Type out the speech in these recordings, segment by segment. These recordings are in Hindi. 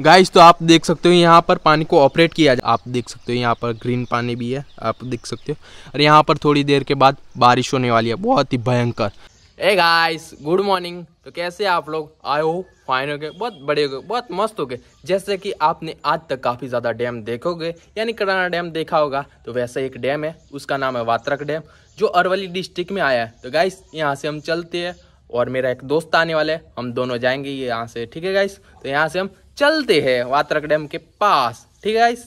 गाइस तो आप देख सकते हो यहाँ पर पानी को ऑपरेट किया जाए आप देख सकते हो यहाँ पर ग्रीन पानी भी है आप देख सकते हो और यहाँ पर थोड़ी देर के बाद बारिश होने वाली है बहुत ही भयंकर ए गाइस गुड मॉर्निंग तो कैसे आप लोग आए हो फाइन हो गए बहुत बड़े हो गए बहुत मस्त हो गए जैसे कि आपने आज तक काफ़ी ज़्यादा डैम देखोगे यानी कराना डैम देखा होगा तो वैसा एक डैम है उसका नाम है वात्रक डैम जो अरवली डिस्ट्रिक्ट में आया है तो गाइस यहाँ से हम चलते हैं और मेरा एक दोस्त आने वाला है हम दोनों जाएंगे यहाँ से ठीक है गाइस तो यहाँ से हम चलते हैं वात्रक डैम के पास ठीक है इस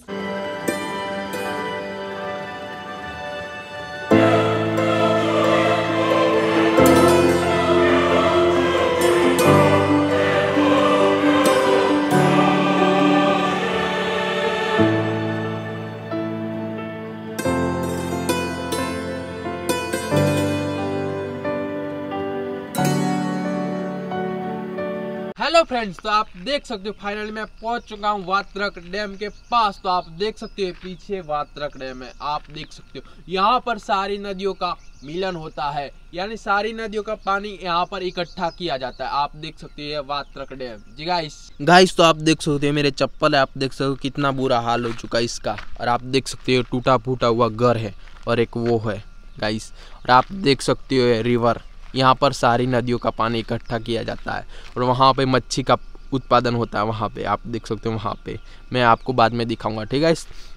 हेलो फ्रेंड्स तो आप देख सकते हो फाइनली मैं पहुंच चुका हूं वात्रक डैम के पास तो आप देख सकते हो पीछे वात्रक डैम है आप देख सकते हो यहां पर सारी नदियों का मिलन होता है यानी सारी नदियों का पानी यहाँ पर इकट्ठा किया जाता है आप देख सकते हो वात्रक डैम जी गाइस गाइस तो आप देख सकते हो मेरे चप्पल है आप देख सकते हो कितना बुरा हाल हो चुका है इसका और आप देख सकते हो टूटा फूटा हुआ घर है और एक वो है गाइस और आप देख सकते हो रिवर यहाँ पर सारी नदियों का पानी इकट्ठा किया जाता है और वहाँ पर मच्छी का उत्पादन होता है वहाँ पे आप देख सकते हो वहाँ पे मैं आपको बाद में दिखाऊंगा ठीक है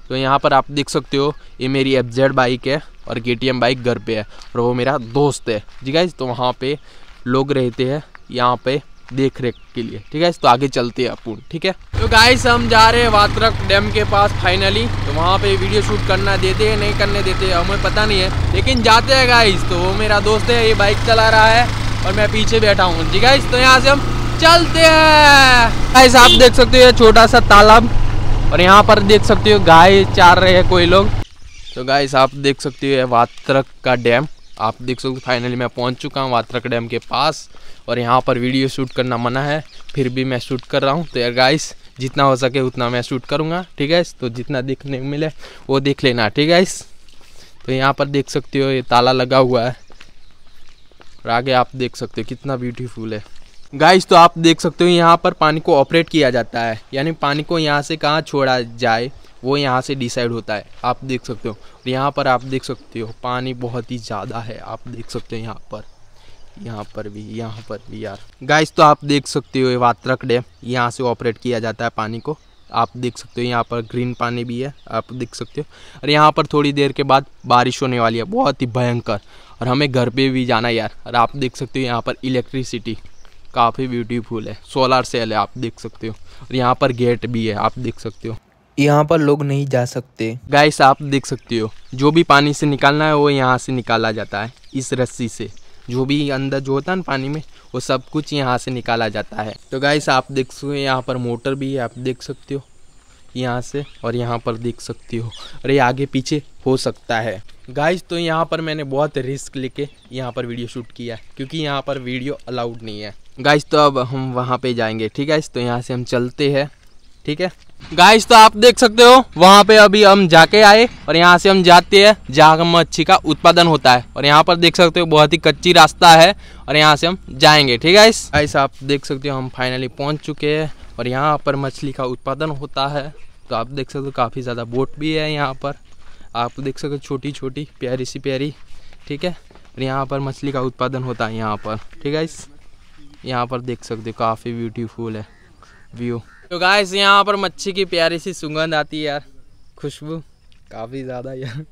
तो यहाँ पर आप देख सकते हो ये मेरी एफजेड बाइक है और के बाइक घर पे है और वो मेरा दोस्त है जी गाइज तो वहाँ पे लोग रहते हैं यहाँ पे देख रेख के लिए ठीक है तो आगे चलते हैं अपूर्ण ठीक है तो गाइस हम जा रहे हैं वात्रक डैम के पास फाइनली तो वहाँ पे वीडियो शूट करना देते हैं नहीं करने देते हमें पता नहीं है लेकिन जाते हैं गाइस तो वो मेरा दोस्त है ये बाइक चला रहा है और मैं पीछे बैठा हूँ जी गाइस तो यहाँ से हम चलते हैं गाइस आप देख सकते हो छोटा सा तालाब और यहाँ पर देख सकते हो गाय चार रहे हैं कोई लोग तो गाइस आप देख सकते हो वात्रक का डैम आप देख सकते हो फाइनली मैं पहुंच चुका हूं वात्रक डैम के पास और यहाँ पर वीडियो शूट करना मना है फिर भी मैं शूट कर रहा हूँ तो यार गाइस जितना हो सके उतना मैं शूट करूँगा ठीक है तो जितना देखने को मिले वो देख लेना ठीक है इस तो यहाँ पर देख सकते हो ये ताला लगा हुआ है और आगे आप देख सकते हो कितना ब्यूटीफुल है गाइस तो आप देख सकते हो यहाँ पर पानी को ऑपरेट किया जाता है यानी पानी को यहाँ से कहाँ छोड़ा जाए वो यहाँ से डिसाइड होता है आप देख सकते हो और यहाँ पर आप देख सकते हो पानी बहुत ही ज़्यादा है आप देख सकते हो यहाँ पर यहाँ पर भी यहाँ पर भी यार गाइस तो आप देख सकते हो ये वात्रक डैम यहाँ से ऑपरेट किया जाता है पानी को आप देख सकते हो यहाँ पर ग्रीन पानी भी है आप देख सकते हो और यहाँ पर थोड़ी देर के बाद बारिश होने वाली है बहुत ही भयंकर और हमें घर पे भी जाना यार और आप देख सकते हो यहाँ पर इलेक्ट्रिसिटी काफ़ी ब्यूटीफुल है सोलार सेल है आप देख सकते हो और यहाँ पर गेट भी है आप देख सकते हो यहाँ पर लोग नहीं जा सकते गाइस आप देख सकते हो जो भी पानी से निकालना है वो यहाँ से निकाला जाता है इस रस्सी से जो भी अंदर जो होता है ना पानी में वो सब कुछ यहाँ से निकाला जाता है तो गाइस आप देख सकते हो यहाँ पर मोटर भी है आप देख सकते हो यहाँ से और यहाँ पर देख सकते हो और ये आगे पीछे हो सकता है गाइस तो यहाँ पर मैंने बहुत रिस्क लेके यहाँ पर वीडियो शूट किया है क्योंकि यहाँ पर वीडियो अलाउड नहीं है गाइस तो अब हम वहाँ पे जाएंगे ठीक है तो यहाँ से हम चलते हैं ठीक है गाइस तो आप देख सकते हो वहाँ पे अभी हम जाके आए और यहाँ से हम जाते हैं जहाँ मच्छी का उत्पादन होता है और यहाँ पर देख सकते हो बहुत ही कच्ची रास्ता है और यहाँ से हम जाएंगे ठीक है गाइस गाइस आप देख सकते हो हम फाइनली पहुँच चुके हैं और यहाँ पर मछली का उत्पादन होता है तो आप देख सकते हो काफ़ी ज़्यादा बोट भी है यहाँ पर आप देख सकते हो छोटी छोटी प्यारी सी प्यारी ठीक है और यहाँ पर मछली का उत्पादन होता है यहाँ पर ठीक है इस यहाँ पर देख सकते हो काफ़ी ब्यूटीफुल है व्यू तो गाइस यहाँ पर मच्छी की प्यारी सी सुगंध आती है यार खुशबू काफ़ी ज़्यादा यार